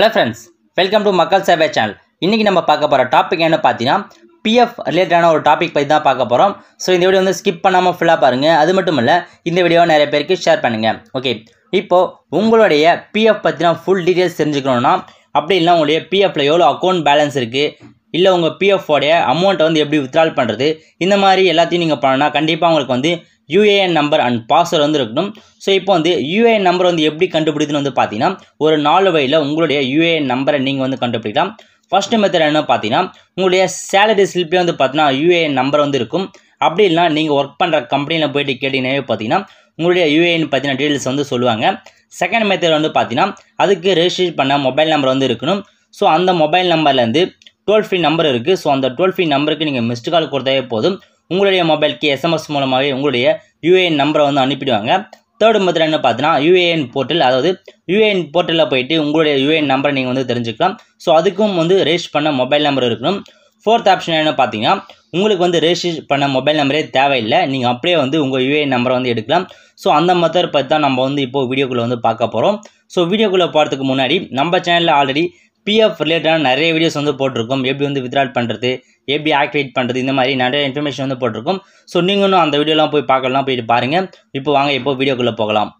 hello friends welcome to மக்கள் சேவை channel இன்றைக்கி நம்ம பார்க்க போகிற டாபிக் என்ன பார்த்தீங்கன்னா பிஎஃப் ரிலேட்டடான ஒரு டாபிக் பற்றி தான் பார்க்க போகிறோம் ஸோ இந்த வீடியோ வந்து ஸ்கிப் பண்ணாமல் ஃபுல்லாக பாருங்கள் அது மட்டும் இல்லை இந்த வீடியோவை நிறைய பேருக்கு ஷேர் பண்ணுங்கள் ஓகே இப்போது உங்களுடைய பிஎஃப் பற்றினா ஃபுல் டீட்டெயில்ஸ் தெரிஞ்சுக்கணும்னா அப்படி இல்லை உங்களுடைய பிஎஃப்ல எவ்வளோ அக்கௌண்ட் பேலன்ஸ் இருக்குது இல்லை உங்கள் பிஎஃப்ஓடைய அமௌண்ட்டை வந்து எப்படி வித்ட்ரால் பண்ணுறது இந்த மாதிரி எல்லாத்தையும் நீங்கள் பண்ணணும்னா கண்டிப்பாக உங்களுக்கு வந்து யூஏஎன் நம்பர் அண்ட் பாஸ்வேர்டு வந்து இருக்கணும் ஸோ இப்போ வந்து யூஏஎன் நம்பர் வந்து எப்படி கண்டுபிடிதுன்னு வந்து பார்த்தீங்கன்னா ஒரு நாலு வயதில் உங்களுடைய யூஏஎன் நம்பரை நீங்கள் வந்து கண்டுபிடிக்கலாம் ஃபர்ஸ்ட் மெத்தட் என்ன பார்த்தீங்கன்னா உங்களுடைய சேலரி ஸ்லிப்லேயே வந்து பார்த்தீங்கன்னா யூஏஎன் நம்பர் வந்து இருக்கும் அப்படி இல்லைனா நீங்கள் ஒர்க் பண்ணுற கம்பெனியில் போயிட்டு கேட்டிங்கனாவே பார்த்தீங்கன்னா உங்களுடைய யூஏஎன் பார்த்தீங்கன்னா டீட்டெயில்ஸ் வந்து சொல்லுவாங்க செகண்ட் மெத்தட் வந்து பார்த்தீங்கன்னா அதுக்கு ரெஜிஸ்டர் பண்ண மொபைல் நம்பர் வந்து இருக்கணும் ஸோ அந்த மொபைல் நம்பர்லேருந்து டோல் ஃப்ரீ நம்பர் இருக்குது ஸோ அந்த டோல் ஃப்ரீ நம்பருக்கு நீங்கள் மிஸ்டு கால் கொடுத்தாவே போதும் உங்களுடைய மொபைலுக்கு எஸ்எம்எஸ் மூலமாகவே உங்களுடைய யூஏஎன் நம்பரை வந்து அனுப்பிடுவாங்க தேர்டு மெத்தட் என்ன பார்த்தீங்கன்னா யூஏஎன் போர்ட்டல் அதாவது யூஏஎன் போர்ட்டலில் போயிட்டு உங்களுடைய யூஏஎன் நம்பரை நீங்கள் வந்து தெரிஞ்சுக்கலாம் ஸோ அதுக்கும் வந்து ரெஜிஸ்டர் பண்ண மொபைல் நம்பர் இருக்கணும் ஃபோர்த் ஆப்ஷன் என்ன பார்த்தீங்கன்னா உங்களுக்கு வந்து ரெஜிஸ்டர் பண்ண மொபைல் நம்பரே தேவையில்லை நீங்கள் அப்படியே வந்து உங்கள் யூஏஎன் நம்பரை வந்து எடுக்கலாம் ஸோ அந்த மெத்தட் பற்றி தான் நம்ம வந்து இப்போது வீடியோக்குள்ளே வந்து பார்க்க போகிறோம் ஸோ வீடியோக்குள்ளே போகிறதுக்கு முன்னாடி நம்ம சேனலில் ஆல்ரெடி பிஎஃப் ரிலேட்டடான நிறைய வீடியோஸ் வந்து போட்டிருக்கோம் எப்படி வந்து வித்ராட் பண்ணுறது எப்படி ஆக்டிவேட் பண்ணுறது இந்த மாதிரி நிறைய இன்ஃபர்மேஷன் வந்து போட்டிருக்கோம் ஸோ நீங்களும் அந்த வீடியோலாம் போய் பார்க்கலாம் போயிட்டு பாருங்கள் இப்போ வாங்க இப்போ வீடியோக்குள்ளே போகலாம்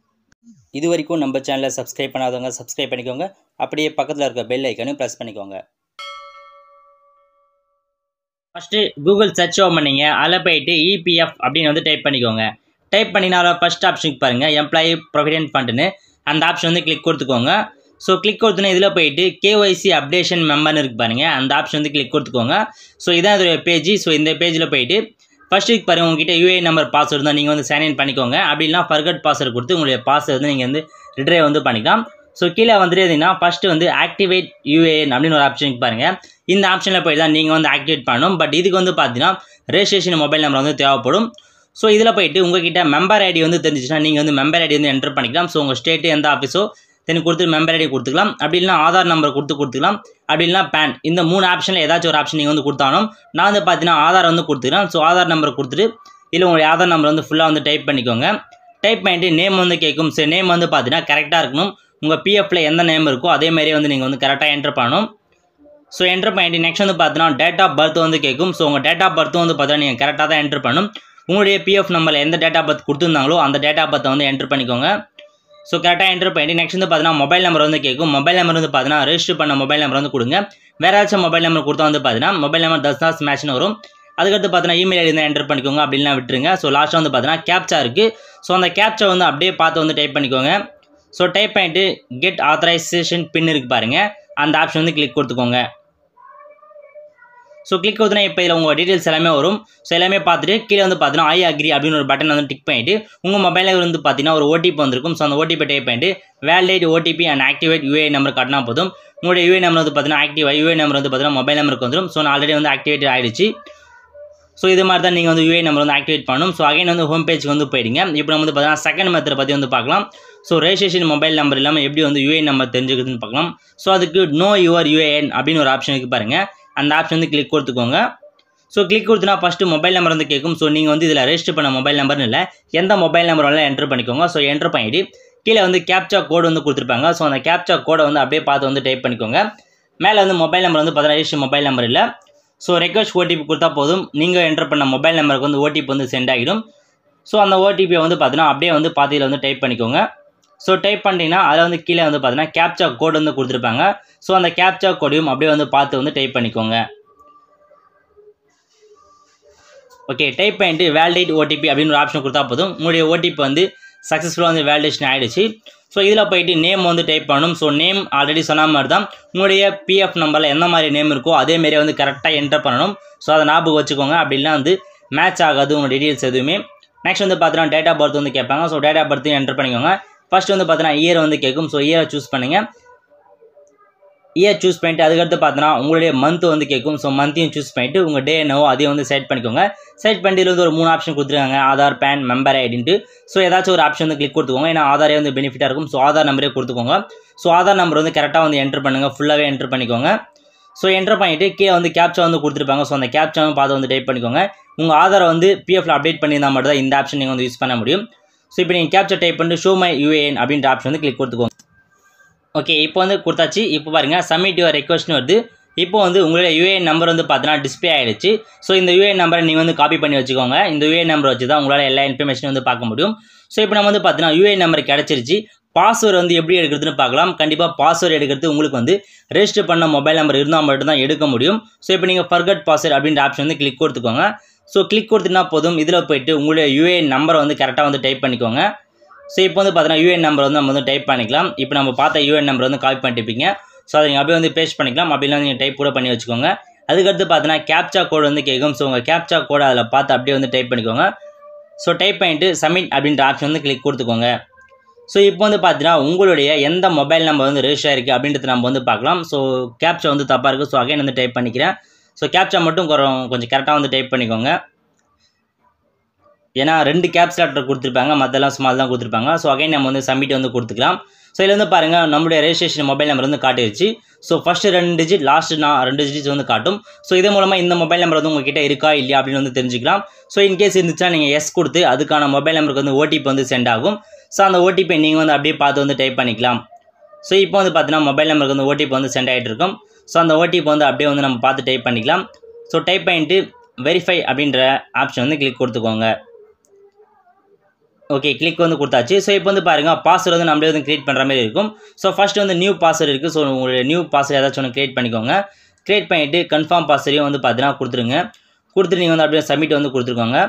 இது வரைக்கும் நம்ம சேனலை சப்ஸ்கிரைப் பண்ணாதவங்க சப்ஸ்கிரைப் பண்ணிக்கோங்க அப்படியே பக்கத்தில் இருக்க பெல் ஐக்கனையும் ப்ரெஸ் பண்ணிக்கோங்க ஃபஸ்ட்டு கூகுள் சர்ச் ஓப்பன் பண்ணிங்க அதில் போயிட்டு இபிஎஃப் e அப்படின்னு வந்து டைப் பண்ணிக்கோங்க டைப் பண்ணினால ஃபஸ்ட் ஆப்ஷனுக்கு பாருங்கள் எம்ப்ளாயி ப்ரொவிடென்ட் ஃபண்டுன்னு அந்த ஆப்ஷன் வந்து கிளிக் கொடுத்துக்கோங்க ஸோ கிளிக் கொடுத்தோன்னா இதில் போயிட்டு கேஒய்சி அப்டேஷன் மெம்பர்னு இருக்குது பாருங்கள் அந்த ஆப்ஷன் வந்து கிளிக் கொடுத்துக்கோங்க ஸோ இதான் அதோடைய பேஜ் ஸோ இந்த பேஜில் போயிட்டு ஃபஸ்ட் வீக் பாருங்கள் உங்ககிட்ட யூஏ நம்பர் பாஸ்வேர்டு தான் நீங்கள் வந்து சைன்இன் பண்ணிக்கோங்க அப்படின்னா ஃபர்கட் பாஸ்வேர்டு கொடுத்து உங்களுடைய பாஸ்வேர்டு வந்து நீங்கள் வந்து ரிட்ரைவ் வந்து பண்ணிக்கலாம் ஸோ கீழே வந்துட்டு எதுனா ஃபஸ்ட்டு வந்து ஆக்டிவேட் யூஏஎன் அப்படின்னு ஒரு ஆப்ஷனுக்கு பாருங்கள் இந்த ஆப்ஷனில் போய் தான் நீங்கள் வந்து ஆக்டிவேட் பண்ணணும் பட் இதுக்கு வந்து பார்த்தீங்கன்னா ரெஜிஸ்ட்ரேஷன் மொபைல் நம்பர் வந்து தேவைப்படும் ஸோ இதில் போயிட்டு உங்கள் உங்ககிட்ட மெம்பர் ஐடி வந்து தெரிஞ்சிச்சுன்னா நீங்கள் வந்து மெம்பர் ஐடி வந்து என்டர் பண்ணிக்கலாம் ஸோ உங்கள் ஸ்டேட்டு எந்த ஆஃபீஸோ தென் கொடுத்து மெம்பர் ஐடி கொடுத்துக்கலாம் அப்படி இல்லைனா ஆதார் நம்பர் கொடுத்து கொடுத்துக்கலாம் அப்படி இல்லைனா பேன் இந்த மூணு ஆப்ஷனில் ஏதாச்சும் ஒரு ஆப்ஷன் நீங்கள் வந்து கொடுத்தாலும் நான் வந்து பார்த்தீங்கன்னா ஆதார் வந்து கொடுத்துக்கிறேன் ஸோ ஆதார் நம்பர் கொடுத்துட்டு இல்லை உங்களுடைய ஆதார் நம்பர் வந்து ஃபுல்லாக வந்து டைப் பண்ணிக்கோங்க டைப் பண்ணிட்டு நேம் வந்து கேட்கும் சரி நேம் வந்து பார்த்தீங்கன்னா கரெக்டாக இருக்கணும் உங்கள் பிஎஃப்பில் எந்த நேம் இருக்கோ அதே மாதிரியே வந்து நீங்கள் வந்து கரெக்டாக என்ட்ரு பண்ணணும் ஸோ என்ட்ரு பண்ணிட்டு நெக்ஸ்ட் வந்து பார்த்தீங்கன்னா டேட் ஆஃப் பர்த் வந்து கேட்கும் ஸோ உங்கள் டேட் ஆஃப் பர்த் வந்து பார்த்தீங்கன்னா நீங்கள் கரெக்டாக தான் என்ட்ரு பண்ணணும் உங்களுடைய பிஎஃப் நம்பரில் எந்த டேட் ஆஃப் பர்த் கொடுத்துருந்தாங்களோ அந்த டேட் ஆஃப் பர்த்தை வந்து என்ட்ரு பண்ணிக்கோங்க ஸோ கரெக்டாக என்டர் பண்ணிட்டு நெக்ஸ்ட் வந்து பார்த்தீங்கன்னா மொபைல் நம்பர் வந்து கேட்கும் மொபைல் நம்பர் வந்து பார்த்தீங்கன்னா ரிஜிஸ்டர் பண்ண மொபைல் நம்பர் வந்து கொடுங்க வேறு ஏதாச்சும் மொபைல் நம்பர் கொடுத்தா வந்து பார்த்தீங்கன்னா மொபைல் நம்பர் தஸ் தாஸ் மேட்ச்னு வரும் அதுக்கடுத்து பார்த்தீங்கன்னா இமெயில் எழுதி என்டர் பண்ணிக்கோங்க அப்படின்லாம் விட்டுருங்க ஸோ லாஸ்ட்டாக வந்து பார்த்தீங்கன்னா கேப்சா இருக்குது ஸோ அந்த கேப்சா வந்து அப்படியே பார்த்து வந்து டைப் பண்ணிக்கோங்க ஸோ டைப் பண்ணிவிட்டு கெட் ஆத்தரைசேஷன் பின் இருக்குது பாருங்கள் அந்த ஆப்ஷன் வந்து கிளிக் கொடுத்துக்கோங்க ஸோ கிளிக் கொடுத்தனா இப்போ இதில் உங்கள் டீட்டெயில்ஸ் எல்லாமே வரும் ஸோ எல்லாமே பார்த்துட்டு கீழே வந்து பார்த்தீங்கன்னா ஐ அக்ரி அப்படின்னு ஒரு பட்டன் வந்து டிக் பண்ணிவிட்டு உங்கள் மொபைலில் வந்து பார்த்தீங்கன்னா ஒரு ஓடிபி வந்திருக்கும் ஸோ அந்த ஓடிபி டைப் பண்ணிட்டு valid OTP and activate UA number காட்டினா போதும் உங்களுடைய யூஏ நம்பர் வந்து பார்த்தீங்கன்னா ஆக்டிவ் யூஏ நம்பர் வந்து பார்த்தீங்கன்னா மொபைல் நம்பருக்கு வந்துடும் ஸோ நான் ஆல்ரெடி வந்து ஆக்டிவேட் ஆகிடுச்சு ஸோ இது மாதிரி தான் நீங்கள் வந்து யூஏ நம்பர் வந்து ஆக்டிவேட் பண்ணணும் ஸோ அகைன் வந்து ஹோம் பேஜ்க்கு வந்து போயிடுங்க இப்போ நம்ம வந்து பார்த்தீங்கன்னா செகண்ட் மெத்தட் பற்றி வந்து பார்க்கலாம் ஸோ ரெஜிஸ்ட்ரேஷன் மொபைல் நம்பர் இல்லாமல் எப்படி வந்து யூஏ நம்பர் தெரிஞ்சுக்கிறதுன்னு பார்க்கலாம் ஸோ அதுக்கு நோ யுவர் யூஏஎன் அப்படின்னு ஒரு ஆப்ஷன் இருக்குது பாருங்கள் அந்த ஆப்ஷன் வந்து கிளிக் கொடுத்துக்கோங்க ஸோ கிளிக் கொடுத்துனா ஃபஸ்ட்டு மொபைல் நம்பர் வந்து கேட்கும் ஸோ நீங்கள் வந்து இதில் ரெஜிஸ்டர் பண்ண மொபைல் நம்பர்னு இல்லை எந்த மொபைல் நம்பர் வேணாலும் என்ட்ரு பண்ணிக்கோங்க ஸோ என்ட்ரு பண்ணிவிட்டு கீழே வந்து கேப்ச்சா கோடு வந்து கொடுத்துருப்பாங்க ஸோ அந்த கேப்ச்சா கோடை வந்து அப்படியே பார்த்து வந்து டைப் பண்ணிக்கோங்க மேலே வந்து மொபைல் நம்பர் வந்து பார்த்தீங்கன்னா ரெஜிஸ்டர் மொபைல் நம்பர் இல்லை ஸோ ரெக்வஸ்ட் ஓடிபி கொடுத்தா போதும் நீங்கள் என்டர் பண்ண மொபைல் நம்பருக்கு வந்து ஓடிபி வந்து சென்ட் ஆகிடும் ஸோ அந்த ஓடிபியை வந்து பார்த்தீங்கன்னா அப்படியே வந்து பார்த்து வந்து டைப் பண்ணிக்கோங்க ஸோ டைப் பண்ணிட்டீங்கன்னா அதில் வந்து கீழே வந்து பார்த்தீங்கன்னா கேப்சா கோடு வந்து கொடுத்துருப்பாங்க ஸோ அந்த கேப்சா கோடையும் அப்படியே வந்து பார்த்து வந்து டைப் பண்ணிக்கோங்க ஓகே டைப் பண்ணிட்டு வேலிடேட் ஓடிபி அப்படின்னு ஒரு ஆப்ஷன் கொடுத்தா போதும் உங்களுடைய ஓடிபி வந்து சக்ஸஸ்ஃபுல்லாக வந்து வேலிடேஷன் ஆகிடுச்சு ஸோ இதில் போயிட்டு நேம் வந்து டைப் பண்ணணும் ஸோ நேம் ஆல்ரெடி சொன்ன மாதிரி தான் உங்களுடைய பிஎஃப் நம்பரில் எந்த மாதிரி நேம் இருக்கோ அதேமாரியே வந்து கரெக்டாக என்டர் பண்ணணும் ஸோ அதை ஞாபகம் வச்சுக்கோங்க அப்படின்னா வந்து மேட்ச் ஆகாது உங்கள் டீட்டெயில்ஸ் எதுவுமே நெக்ஸ்ட் வந்து பார்த்தீங்கன்னா டேட் ஆஃப் பர்த் வந்து கேட்பாங்க ஸோ டேட் ஆஃப் பர்த்தையும் என்டர் பண்ணிக்கோங்க ஃபஸ்ட்டு வந்து பார்த்தீங்கன்னா இயர் வந்து கேட்கும் ஸோ இயரை சூஸ் பண்ணுங்கள் இயர் சூஸ் பண்ணிட்டு அதுக்கடுத்து பார்த்தோன்னா உங்களுடைய மந்த்து வந்து கேட்கும் ஸோ மந்த்தையும் சூஸ் பண்ணிவிட்டு உங்கள் டே என்னவோ அதையும் வந்து செட் பண்ணிக்கோங்க செட் பண்ணிட்டு வந்து ஒரு மூணு ஆப்ஷன் கொடுத்துருக்காங்க ஆதார் பேன் மெம்பர் ஐடின்ட்டு ஸோ ஏதாச்சும் ஒரு ஆப்ஷன் வந்து கிளிக் கொடுத்துக்கோங்க ஏன்னா ஆதாரே வந்து பெனிஃபிட்டாக இருக்கும் ஸோ ஆதார் நம்பரே கொடுத்துக்கோங்க ஸோ ஆதார் நம்பர் வந்து கரெக்டாக வந்து என்ட்ரு பண்ணுங்கள் ஃபுல்லாகவே என்ட்ரு பண்ணிக்கோங்க ஸோ என்ட்ரு பண்ணிவிட்டு கே வந்து கேப்ச்சா வந்து கொடுத்துருப்பாங்க ஸோ அந்த கேப்ச்சாவும் பார்த்து வந்து டைப் பண்ணிக்கோங்க உங்கள் ஆதாரை வந்து பிஎஃப்ல அப்டேட் பண்ணியிருந்தால் மட்டும் தான் இந்த ஆப்ஷன் நீங்கள் வந்து யூஸ் பண்ண முடியும் ஸோ இப்போ நீங்கள் கேப்சர் டைப் பண்ணிட்டு ஷோ மை யூஏஎன் அப்படின்ற ஆப்ஷன் வந்து கிளிக் கொடுத்துக்கோங்க ஓகே இப்போ வந்து கொடுத்தாச்சு இப்போ பாருங்கள் சப்மிட் யுவர் ரெக்வஸ்ட்னு வருது இப்போ வந்து உங்களுடைய யூஏஎன் நம்பர் வந்து பார்த்தீங்கன்னா டிஸ்பிளே ஆகிடுச்சு ஸோ இந்த யூஏஎன் நம்பரை நீங்கள் வந்து காப்பி பண்ணி வச்சுக்கோங்க இந்த யூஏஎன் நம்பர் வச்சு தான் உங்களால் எல்லா இன்ஃபர்மேஷனும் வந்து பார்க்க முடியும் ஸோ இப்போ நம்ம வந்து பார்த்தீங்கன்னா யூஏஎன் நம்பர் கிடச்சிருச்சு பாஸ்வேர்டு வந்து எப்படி எடுக்கிறதுன்னு பார்க்கலாம் கண்டிப்பாக பாஸ்வேர்டு எடுக்கிறது உங்களுக்கு வந்து ரெஜிஸ்டர் பண்ண மொபைல் நம்பர் இருந்தால் மட்டும்தான் எடுக்க முடியும் ஸோ இப்போ நீங்கள் ஃபர்கட் பாஸ்வேர்டு அப்படின்ற ஆப்ஷன் வந்து கிளிக் கொடுத்துக்கோங்க ஸோ கிளிக் கொடுத்துனா போதும் இதில் போயிட்டு உங்களுடைய யூஏஎன் நம்பரை வந்து கரெக்டாக வந்து டைப் பண்ணிக்கோங்க ஸோ இப்போ வந்து பார்த்தீங்கன்னா யூஏஎன் நம்பர் வந்து நம்ம வந்து டைப் பண்ணிக்கலாம் இப்போ நம்ம பார்த்த யூஏஎன் நம்பர் வந்து காப்பி பண்ணிட்டுப்பீங்க ஸோ அதை நீங்கள் அப்படியே வந்து பேஸ்ட் பண்ணிக்கலாம் அப்படிலாம் நீங்கள் டைப் கூட பண்ணி வச்சுக்கோங்க அதுக்கடுத்து பார்த்தீங்கன்னா கேப்சா கோடு வந்து கேட்கும் ஸோ உங்கள் கேப்சா கோடு அதில் பார்த்து அப்படியே வந்து டைப் பண்ணிக்கோங்க ஸோ டைப் பண்ணிவிட்டு சப்மிட் அப்படின்ற ஆப்ஷன் வந்து கிளிக் கொடுத்துக்கோங்க ஸோ இப்போ வந்து பார்த்தீங்கன்னா உங்களுடைய எந்த மொபைல் நம்பர் வந்து ரெஜிஸ்டர் ஆயிருக்கு அப்படின்றது நம்ம வந்து பார்க்கலாம் ஸோ கேப்சா வந்து தப்பாக இருக்குது ஸோ அகைன் வந்து டைப் பண்ணிக்கிறேன் ஸோ கேப்ச்சா மட்டும் கொஞ்சம் கரெக்டாக வந்து டைப் பண்ணிக்கோங்க ஏன்னா ரெண்டு கேப்ஸ் லெட்டர் கொடுத்துருப்பாங்க மற்றெல்லாம் ஸ்மால் தான் கொடுத்துருப்பாங்க ஸோ அகைன் நம்ம வந்து சப்மிட் வந்து கொடுத்துக்கலாம் ஸோ இதில் வந்து பாருங்கள் நம்மளுடைய ரெஜிஸ்ட்ரேஷன் மொபைல் நம்பர் வந்து காட்டிருச்சு ஸோ ஃபஸ்ட்டு ரெண்டு டிஜிட் லாஸ்ட் நான் ரெண்டு டிஜிட் வந்து காட்டும் ஸோ இது மூலமாக இந்த மொபைல் நம்பர் வந்து உங்ககிட்ட இருக்கா இல்லையா அப்படின்னு வந்து தெரிஞ்சுக்கலாம் ஸோ இன்கேஸ் இருந்துச்சுன்னா நீங்கள் எஸ் கொடுத்து அதுக்கான மொபைல் நம்பருக்கு வந்து ஓடிபி வந்து சென்ட் ஆகும் ஸோ அந்த ஓடிபி நீங்கள் வந்து அப்படியே பார்த்து வந்து டைப் பண்ணிக்கலாம் ஸோ இப்போ வந்து பார்த்தீங்கன்னா மொபைல் நம்பருக்கு வந்து ஓடிபி வந்து சென்ட் ஆகிட்டு இருக்கும் ஸோ அந்த ஓடிபி வந்து அப்படியே வந்து நம்ம பார்த்து டைப் பண்ணிக்கலாம் ஸோ டைப் பண்ணிட்டு வெரிஃபை அப்படின்ற ஆப்ஷன் வந்து கிளிக் கொடுத்துக்கோங்க ஓகே கிளிக் வந்து கொடுத்தாச்சு ஸோ இப்போ வந்து பாருங்கள் பாஸ்வேர்டு வந்து நம்மளே வந்து க்ரியேட் பண்ணுற மாதிரி இருக்கும் ஸோ ஃபஸ்ட்டு வந்து நியூ பாஸ்வேர்டு இருக்குது ஸோ உங்களுடைய நியூ பாஸ்வேர்டு ஏதாச்சும் ஒன்று க்ரியேட் பண்ணிக்கோங்க க்ரியேட் பண்ணிவிட்டு கன்ஃபார்ம் பாஸ்வேர்டையும் வந்து பார்த்தீங்கன்னா கொடுத்துருங்க கொடுத்துட்டு நீங்கள் வந்து அப்படியே சப்மிட் வந்து கொடுத்துருக்கோங்க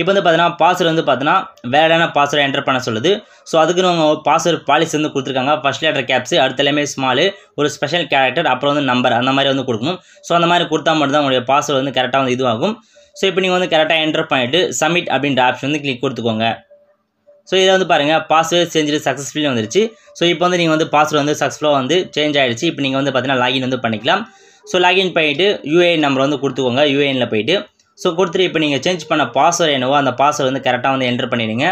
இப்போ வந்து பார்த்தீங்கன்னா பாஸ்வேர்ட் வந்து பார்த்தீங்கன்னா என்ன பாஸ்வேர்டு என்டர் பண்ண சொல்லுது ஸோ அதுக்கு நம்ம பாஸ்வேர்டு பாலிசி வந்து கொடுத்துருக்காங்க ஃபஸ்ட் லெட்டர் கேப்ஸ் அடுத்த எல்லாமே ஸ்மாலு ஒரு ஸ்பெஷல் கேரக்டர் அப்புறம் வந்து நம்பர் அந்த மாதிரி வந்து கொடுக்கணும் ஸோ அந்த மாதிரி கொடுத்தா மட்டும் தான் உங்களுடைய பாஸ்வேர்டு வந்து கரெக்டாக வந்து இதுவாகும் ஸோ இப்போ நீங்கள் வந்து கரெக்டாக என்டர் பண்ணிவிட்டு சப்மிட் அப்படின்ற ஆப்ஷன் வந்து கிளிக் கொடுத்துக்கோங்க ஸோ இதை வந்து பாருங்கள் பாஸ்வேர்ட் செஞ்சுட்டு சக்ஸஸ்ஃபுல்லி வந்துருச்சு ஸோ இப்போ வந்து நீங்கள் வந்து பாஸ்வேர்டு வந்து சக்ஸஸ்ஃபுல்லாக வந்து சேஞ்ச் ஆகிடுச்சு இப்போ நீங்கள் வந்து பார்த்தீங்கன்னா லாகின் வந்து பண்ணிக்கலாம் ஸோ லாகின் பண்ணிவிட்டு யூஏஎன் நம்பர் வந்து கொடுத்துக்கோங்க யூஏஎனில் போயிட்டு ஸோ கொடுத்துட்டு இப்போ நீங்கள் சேஞ்ச் பண்ண பாஸ்வேர்டு என்னவோ அந்த பாஸ்வேர்டு வந்து கரெக்டாக வந்து என்ட்ரு பண்ணிடுங்க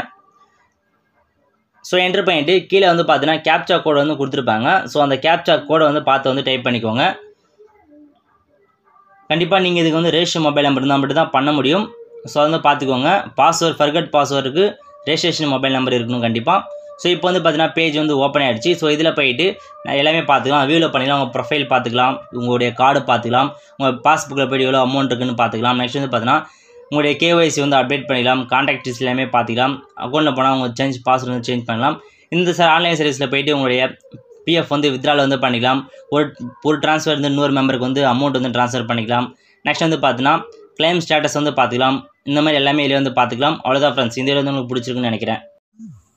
ஸோ என்ட்ரு பண்ணிவிட்டு கீழே வந்து பார்த்தீங்கன்னா கேப்சா கோடு வந்து கொடுத்துருப்பாங்க ஸோ அந்த கேப்சா கோடை வந்து பார்த்து வந்து டைப் பண்ணிக்கோங்க கண்டிப்பாக நீங்கள் இதுக்கு வந்து ரேஷன் மொபைல் நம்பர் இருந்தால் மட்டும் தான் பண்ண முடியும் ஸோ அதை வந்து பார்த்துக்கோங்க பாஸ்வேர்டு ஃபர்கட் பாஸ்வேர்டுக்கு ரெஜிஸ்ட்ரேஷன் மொபைல் நம்பர் இருக்கணும் கண்டிப்பாக ஸோ இப்போ வந்து பார்த்தீங்கன்னா பேஜ் வந்து ஓப்பன் ஆகிடுச்சு ஸோ இதில் போயிட்டு நான் எல்லாமே பார்த்துக்கலாம் வியூவில் பண்ணிக்கலாம் உங்கள் ப்ரொஃபைல் பார்த்துக்கலாம் உங்களுடைய கார்டு பார்த்துக்கலாம் உங்கள் பாஸ்புக்கில் போய்ட்டு எவ்வளோ அமௌண்ட் இருக்குன்னு பார்த்துக்கலாம் நெக்ஸ்ட் வந்து பார்த்தீங்கன்னா உங்களுடைய கேஒய்சி வந்து அப்டேட் பண்ணிக்கலாம் கான்டாக்ட் எல்லாமே பார்த்துக்கலாம் அக்கௌண்ட்டில் போனால் உங்கள் சேஞ்ச் பாஸ்வேர்டு வந்து சேஞ்ச் பண்ணலாம் இந்த சார் ஆன்லைன் சர்வீஸில் போயிட்டு உங்களுடைய பிஎஃப் வந்து வித்ராவில் வந்து பண்ணிக்கலாம் ஒரு ஒரு ட்ரான்ஸ்ஃபர் வந்து இன்னொரு மெம்பருக்கு வந்து அமௌண்ட் வந்து ட்ரான்ஸ்ஃபர் பண்ணிக்கலாம் நெக்ஸ்ட் வந்து பார்த்தீங்கன்னா கிளைம் ஸ்டேட்டஸ் வந்து பார்த்துக்கலாம் இந்த மாதிரி எல்லாமே இதில் வந்து பார்த்துக்கலாம் அவ்வளோதான் ஃப்ரெண்ட்ஸ் இந்த வந்து உங்களுக்கு பிடிச்சிருக்குன்னு நினைக்கிறேன்